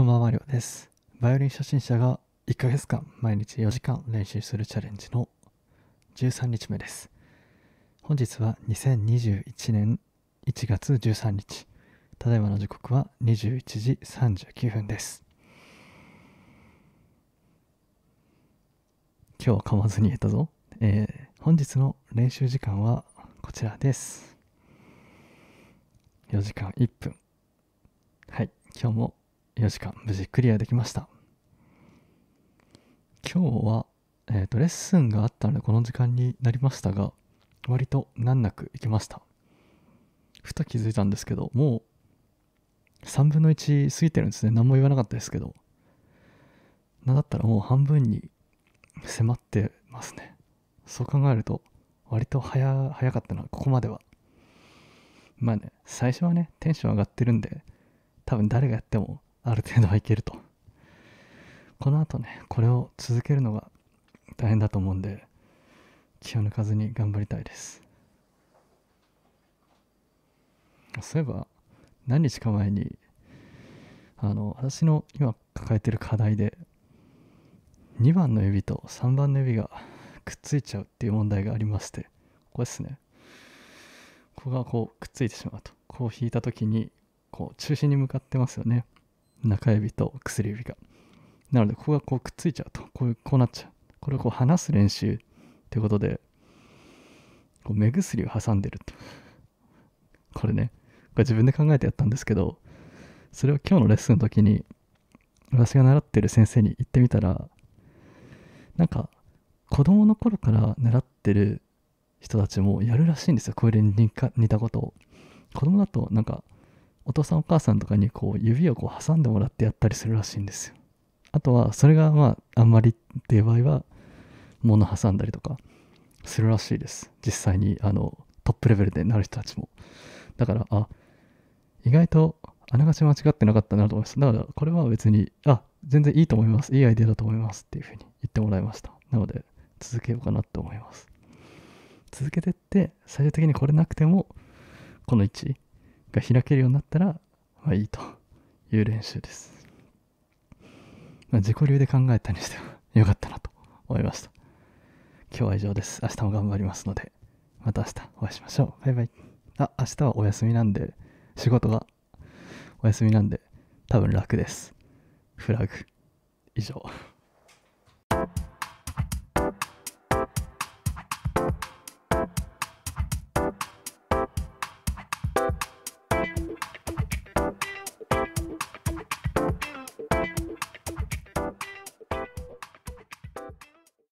こんばんは、りょうです。バイオリン初心者が1ヶ月間毎日4時間練習するチャレンジの13日目です。本日は2021年1月13日。ただいまの時刻は21時39分です。今日噛まずに言えたぞ。えー、本日の練習時間はこちらです。4時間1分。はい、今日も4時間無事クリアできました今日は、えーと、レッスンがあったのでこの時間になりましたが割と難なくいきましたふと気づいたんですけどもう3分の1過ぎてるんですね何も言わなかったですけどなんだったらもう半分に迫ってますねそう考えると割と早早かったなここまではまあね最初はねテンション上がってるんで多分誰がやってもある程度はいけるとこのあとねこれを続けるのが大変だと思うんで気を抜かずに頑張りたいですそういえば何日か前にあの私の今抱えてる課題で2番の指と3番の指がくっついちゃうっていう問題がありましてここですねここがこうくっついてしまうとこう引いた時にこう中心に向かってますよね中指と薬指が。なので、ここがこうくっついちゃうと、こうこうなっちゃう。これをこう離す練習ってことで、こう目薬を挟んでると。これね、これ自分で考えてやったんですけど、それを今日のレッスンの時に、私が習ってる先生に言ってみたら、なんか、子供の頃から習ってる人たちもやるらしいんですよ。こういう似たことを。子供だと、なんか、お父さんお母さんとかにこう指をこう挟んでもらってやったりするらしいんですよ。あとはそれがまああんまりっていう場合は物挟んだりとかするらしいです。実際にあのトップレベルでなる人たちも。だから、あ、意外とあながち間違ってなかったなと思います。だからこれは別に、あ、全然いいと思います。いいアイデアだと思いますっていうふうに言ってもらいました。なので続けようかなと思います。続けてって最終的にこれなくてもこの位置が開けるようになったら、まあ、いいという練習です。まあ、自己流で考えたにしては良 かったなと思いました。今日は以上です。明日も頑張りますので、また明日お会いしましょう。バイバイ。あ、明日はお休みなんで、仕事がお休みなんで、多分楽です。フラグ。以上。